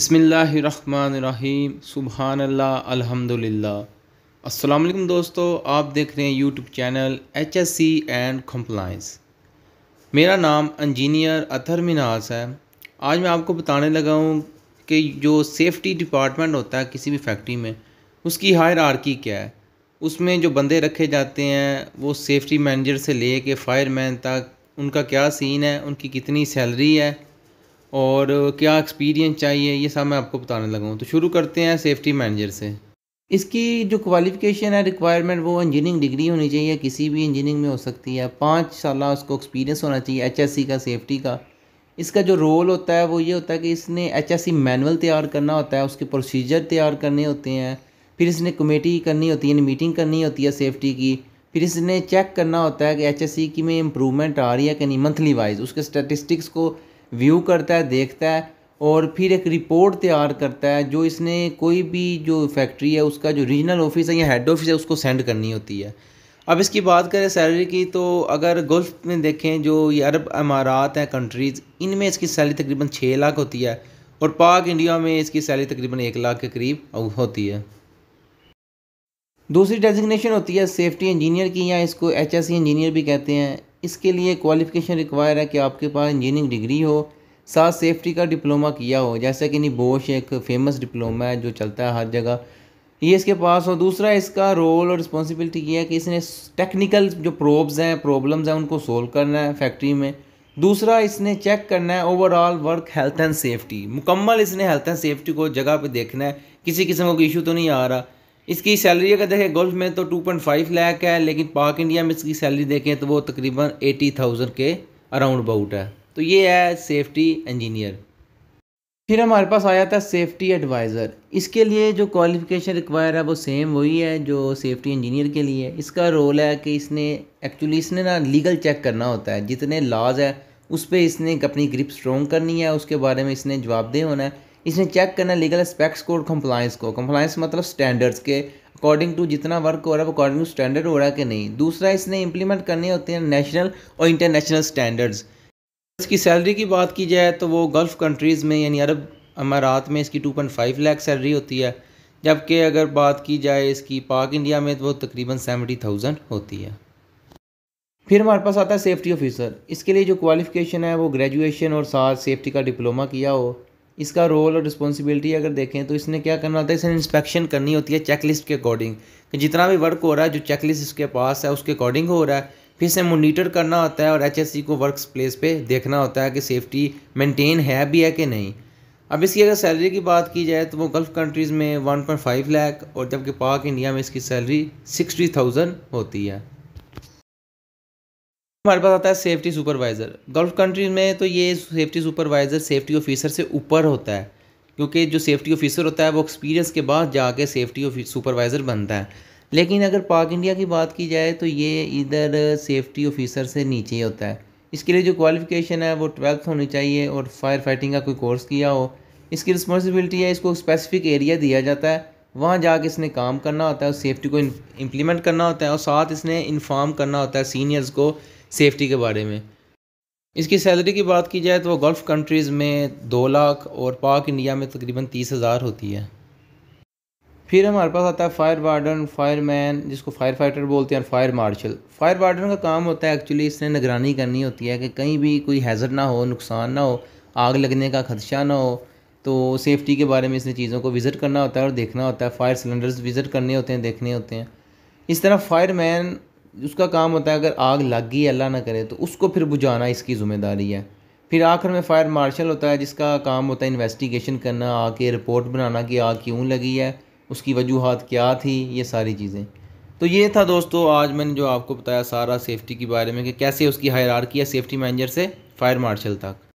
बसमीम सुबहानल्ला अलहमदिल्ला असलम दोस्तों आप देख रहे हैं YouTube channel H S C and compliance मेरा नाम इंजीनियर अतर मिनाज है आज मैं आपको बताने लगा हूँ कि जो सेफ़्टी डिपार्टमेंट होता है किसी भी फैक्ट्री में उसकी हायर आर्की क्या है उसमें जो बंदे रखे जाते हैं वो सेफ़्टी मैनेजर से ले कर फायरमैन तक उनका क्या सीन है उनकी कितनी सैलरी है और क्या एक्सपीरियंस चाहिए ये सब मैं आपको बताने लगा हूँ तो शुरू करते हैं सेफ्टी मैनेजर से इसकी जो क्वालिफ़िकेशन है रिक्वायरमेंट वो इंजीनियरिंग डिग्री होनी चाहिए किसी भी इंजीनियरिंग में हो सकती है पाँच साल उसको एक्सपीरियंस होना चाहिए एच का सेफ्टी का इसका जो रोल होता है वो ये होता है कि इसने एच एस मैनुअल तैयार करना होता है उसके प्रोसीजर तैयार करने होते हैं फिर इसने कमेटी करनी होती है मीटिंग करनी होती है सेफ्टी की फिर इसने चेक करना होता है कि एच की में इम्प्रूवमेंट आ रही है कि नहीं मंथली वाइज उसके स्टैटिस्टिक्स को व्यू करता है देखता है और फिर एक रिपोर्ट तैयार करता है जो इसने कोई भी जो फैक्ट्री है उसका जो रीजनल ऑफिस है या हेड ऑफिस है उसको सेंड करनी होती है अब इसकी बात करें सैलरी की तो अगर गल्फ़ में देखें जो ये अरब अमारात हैं कंट्रीज़ इनमें इसकी सैलरी तकरीबन छः लाख होती है और पाक इंडिया में इसकी सैलरी तकरीबन एक लाख के करीब होती है दूसरी डेजिग्नेशन होती है सेफ्टी इंजीनियर की या इसको एच इंजीनियर भी कहते हैं इसके लिए क्वालिफ़िकेशन रिक्वायर है कि आपके पास इंजीनियरिंग डिग्री हो साथ सेफ्टी का डिप्लोमा किया हो जैसे कि नहीं बोश एक फेमस डिप्लोमा है जो चलता है हर जगह ये इसके पास हो दूसरा इसका रोल और रिस्पॉन्सिबिलिटी ये है कि इसने टेक्निकल जो प्रोब्स हैं प्रॉब्लम्स हैं उनको सोल्व करना है फैक्ट्री में दूसरा इसने चेक करना है overall work health and safety मुकम्मल इसने हेल्थ एंड सेफ्टी को जगह पे देखना है किसी किस्म का कोई इशू तो नहीं आ रहा इसकी सैलरी अगर देखें गोल्फ में तो 2.5 लाख है लेकिन पाक इंडिया में इसकी सैलरी देखें तो वो तकरीबन 80,000 के अराउंड अबाउट है तो ये है सेफ्टी इंजीनियर फिर हमारे पास आया था सेफ्टी एडवाइज़र इसके लिए जो क्वालिफ़िकेशन रिक्वायर है वो सेम वही है जो सेफ्टी इंजीनियर के लिए है इसका रोल है कि इसने एक्चुअली इसने ना लीगल चेक करना होता है जितने लॉज है उस पर इसने अपनी ग्रिप स्ट्रॉन्ग करनी है उसके बारे में इसने जवाबदेह होना है इसमें चेक करना लीगल एस्पेक्ट्स को और कंप्लाइंस को कम्पलाइंस मतलब स्टैंडर्ड्स के अकॉर्डिंग टू जितना वर्क हो रहा है अकॉर्डिंग टू स्टैंडर्ड हो रहा है कि नहीं दूसरा इसने इंप्लीमेंट करने होते हैं नेशनल और इंटरनेशनल स्टैंडर्ड्स इसकी सैलरी की बात की जाए तो वो गल्फ़ कंट्रीज़ में यानी अरब अमारात में इसकी two point five lakh salary होती है जबकि अगर बात की जाए इसकी पाक इंडिया में तो वो तकरीबन सेवेंटी थाउजेंड होती है फिर हमारे पास आता है सेफ्टी ऑफिसर इसके लिए जो क्वालिफ़िकेशन है वो ग्रेजुएशन और साथ सेफ्टी का डिप्लोमा किया हो इसका रोल और रिस्पॉन्सिबिलिटी अगर देखें तो इसने क्या करना होता है इसने इंस्पेक्शन करनी होती है चेकलिस्ट के अकॉर्डिंग कि जितना भी वर्क हो रहा है जो चेकलिस्ट इसके पास है उसके अकॉर्डिंग हो रहा है फिर इसे मोनीटर करना होता है और एच को वर्क प्लेस पर देखना होता है कि सेफ्टी मेनटेन है भी है कि नहीं अब इसकी अगर सैलरी की बात की जाए तो वो गल्फ़ कंट्रीज़ में 1.5 लाख और जबकि पाक इंडिया में इसकी सैलरी 60,000 होती है हमारे पास आता है सेफ्टी सुपरवाइज़र गल्फ़ कंट्री में तो ये सेफ्टी सुपरवाइज़र सेफ्टी ऑफिसर से ऊपर होता है क्योंकि जो सेफ्टी ऑफिसर होता है वो एक्सपीरियंस के बाद जाके सेफ्टी सुपरवाइज़र बनता है लेकिन अगर पाक इंडिया की बात की जाए तो ये इधर सेफ्टी ऑफिसर से नीचे होता है इसके लिए जो क्वालिफिकेशन है वो ट्वेल्थ होनी चाहिए और फायर फाइटिंग का कोई कोर्स किया हो इसकी रिस्पॉन्सिबिलिटी है इसको स्पेसिफिक एरिया दिया जाता है वहाँ जाके इसने काम करना होता है और सेफ्टी को इम्प्लीमेंट करना होता है और साथ इसने इन्फॉर्म करना होता है सीनियर्स को सेफ्टी के बारे में इसकी सैलरी की बात की जाए तो वो गल्फ़ कंट्रीज़ में दो लाख और पाक इंडिया में तकरीबन तीस हज़ार होती है फिर हमारे पास आता है फायर वार्डन फायर मैन जिसको फायर फाइटर बोलते हैं फायर मार्शल फायर वार्डन का काम होता है एक्चुअली इसने निगरानी करनी होती है कि कहीं भी कोई हैज़र ना हो नुकसान ना हो आग लगने का खदशा ना हो तो सेफ़्टी के बारे में इसने चीज़ों को विज़िट करना होता है और देखना होता है फायर सिलेंडर्स विज़िट करने होते हैं देखने होते हैं इस तरह फायर मैन उसका काम होता है अगर आग लग गई अल्लाह ना करे तो उसको फिर बुझाना इसकी ज़िम्मेदारी है फिर आखिर में फायर मार्शल होता है जिसका काम होता है इन्वेस्टिगेशन करना आके रिपोर्ट बनाना कि आग क्यों लगी है उसकी वजूहत क्या थी ये सारी चीज़ें तो ये था दोस्तों आज मैंने जो आपको बताया सारा सेफ्टी के बारे में कि कैसे उसकी हायरार्की किया सेफ्टी मैनेजर से फायर मार्शल तक